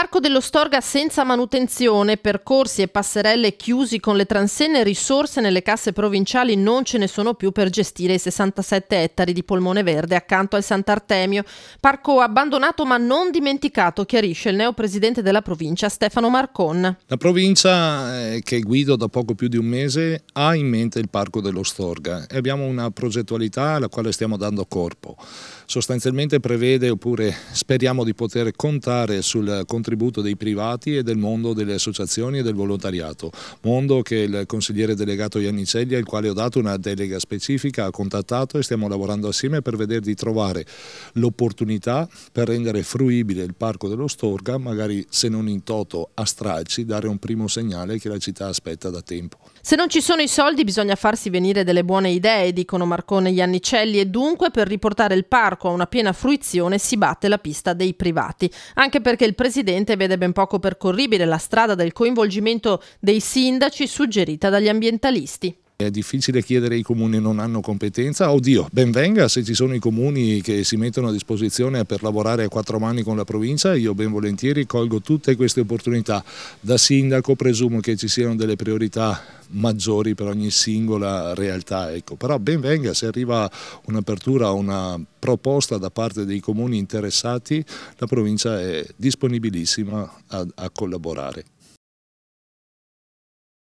parco dello Storga senza manutenzione, percorsi e passerelle chiusi con le transenne, risorse nelle casse provinciali non ce ne sono più per gestire i 67 ettari di polmone verde accanto al Sant'Artemio. Parco abbandonato ma non dimenticato, chiarisce il neopresidente della provincia Stefano Marcon. La provincia eh, che guido da poco più di un mese ha in mente il parco dello Storga e abbiamo una progettualità alla quale stiamo dando corpo. Sostanzialmente prevede oppure speriamo di poter contare sul contributo contributo dei privati e del mondo delle associazioni e del volontariato, mondo che il consigliere delegato Iannicelli, al quale ho dato una delega specifica, ha contattato e stiamo lavorando assieme per vedere di trovare l'opportunità per rendere fruibile il Parco dello Storga, magari se non in toto a stralci, dare un primo segnale che la città aspetta da tempo. Se non ci sono i soldi bisogna farsi venire delle buone idee, dicono Marcone e Iannicelli, e dunque per riportare il parco a una piena fruizione si batte la pista dei privati, anche perché il presidente presente vede ben poco percorribile la strada del coinvolgimento dei sindaci suggerita dagli ambientalisti. È difficile chiedere ai comuni che non hanno competenza, oddio, ben venga se ci sono i comuni che si mettono a disposizione per lavorare a quattro mani con la provincia, io ben volentieri colgo tutte queste opportunità. Da sindaco presumo che ci siano delle priorità maggiori per ogni singola realtà. Ecco. Però ben venga se arriva un'apertura, una proposta da parte dei comuni interessati, la provincia è disponibilissima a, a collaborare.